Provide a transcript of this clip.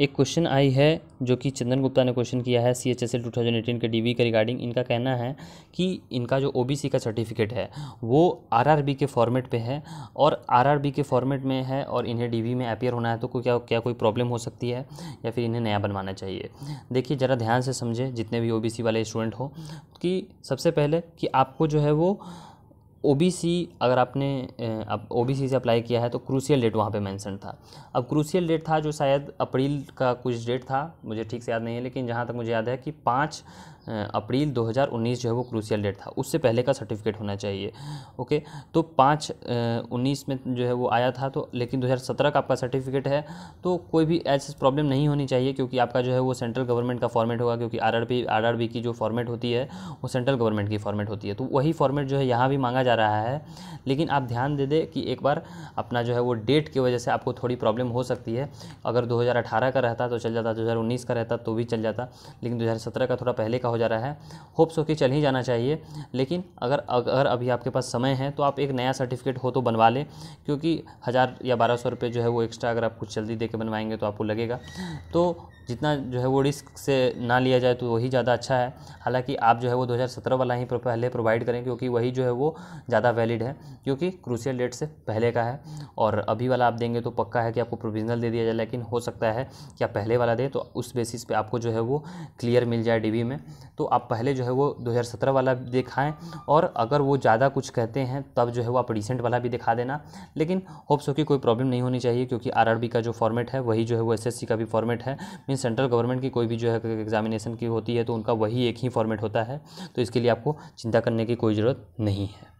एक question I है जो कि चंदन गुप्ता ने क्वेश्चन किया है C H S L two thousand eighteen के डी के रिगार्डिंग इनका कहना है कि इनका जो ओ बी सी का सर्टिफिकेट है वो आर आर बी के फॉर्मेट पे है और आर आर बी के फॉर्मेट में है और इन्हें डी में अपेयर होना है तो कोई क्या क्या कोई प्रॉब्लम हो सकती है या फिर इन्हें नया बनवाना चाहिए देखिए ज़रा ध्यान से समझें जितने भी ओ बी सी वाले स्टूडेंट हो कि सबसे पहले कि आपको जो है वो ओबीसी अगर आपने अब ओबीसी से अप्लाई किया है तो क्रूशियल डेट वहाँ पे मेंशन था अब क्रूशियल डेट था जो शायद अप्रैल का कुछ डेट था मुझे ठीक से याद नहीं है लेकिन जहाँ तक मुझे याद है कि पाँच अप्रैल 2019 जो है वो क्रूसियल डेट था उससे पहले का सर्टिफिकेट होना चाहिए ओके तो पाँच उन्नीस में जो है वो आया था तो लेकिन 2017 का आपका सर्टिफिकेट है तो कोई भी ऐसी प्रॉब्लम नहीं होनी चाहिए क्योंकि आपका जो है वो सेंट्रल गवर्नमेंट का फॉर्मेट होगा क्योंकि आर आर की जो फॉर्मेट होती है वो सेंट्रल गवर्नमेंट की फॉर्मेट होती है तो वही फॉर्मेट जो है यहाँ भी मांगा जा रहा है लेकिन आप ध्यान दे दें कि एक बार अपना जो है वो डेट की वजह से आपको थोड़ी प्रॉब्लम हो सकती है अगर 2018 का रहता तो चल जाता 2019 का रहता तो भी चल जाता लेकिन 2017 का थोड़ा पहले का हो जा रहा है होप्स हो कि चल ही जाना चाहिए लेकिन अगर अगर अभी आपके पास समय है तो आप एक नया सर्टिफिकेट हो तो बनवा लें क्योंकि हज़ार या बारह सौ रुपये जो है वो एक्स्ट्रा अगर आप कुछ जल्दी दे के बनवाएंगे तो आपको लगेगा तो जितना जो है वो रिस्क से ना लिया जाए तो वही ज़्यादा अच्छा है हालांकि आप जो है वो 2017 वाला ही पहले प्रोवाइड करें क्योंकि वही जो है वो ज़्यादा वैलिड है क्योंकि क्रूशियल डेट से पहले का है और अभी वाला आप देंगे तो पक्का है कि आपको प्रोविजनल दे दिया जाए लेकिन हो सकता है कि आप पहले वाला दें तो उस बेसिस पर आपको जो है वो क्लियर मिल जाए डी में तो आप पहले जो है वो दो वाला दिखाएँ और अगर वो ज़्यादा कुछ कहते हैं तब जो है वो आप रिसेंट वाला भी दिखा देना लेकिन होप्स हो कि कोई प्रॉब्लम नहीं होनी चाहिए क्योंकि आर का जो फॉर्मेट है वही जो है वो एस का भी फॉर्मेट है में सेंट्रल गवर्नमेंट की कोई भी जो है एग्जामिनेशन की होती है तो उनका वही एक ही फॉर्मेट होता है तो इसके लिए आपको चिंता करने की कोई ज़रूरत नहीं है